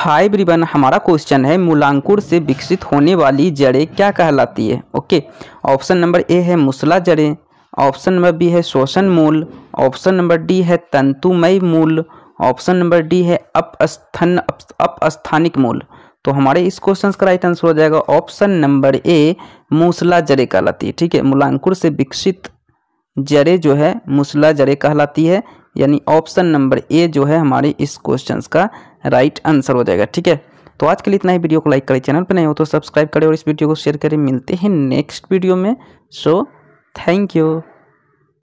high ब्रिबन हमारा question है मूलांकुर से विकसित होने वाली जड़ें क्या कहलाती है ओके ऑप्शन नंबर ए है मुसला जड़ें ऑप्शन नंबर बी है शोषण मूल ऑप्शन नंबर डी है तंतुमय मूल ऑप्शन नंबर डी है अपस्थन अपस्थानिक मूल तो हमारे इस क्वेश्चन का राइट आंसर हो जाएगा ऑप्शन नंबर ए मूसला जड़े कहलाती है ठीक है मूलांकुर से विकसित जड़े जो है मूसला जड़े कहलाती है यानी ऑप्शन नंबर ए जो है हमारे इस क्वेश्चन का राइट आंसर हो जाएगा ठीक है तो आज के लिए इतना ही वीडियो को लाइक करें चैनल पर नहीं हो तो सब्सक्राइब करें और इस वीडियो को शेयर करें मिलते हैं नेक्स्ट वीडियो में सो थैंक यू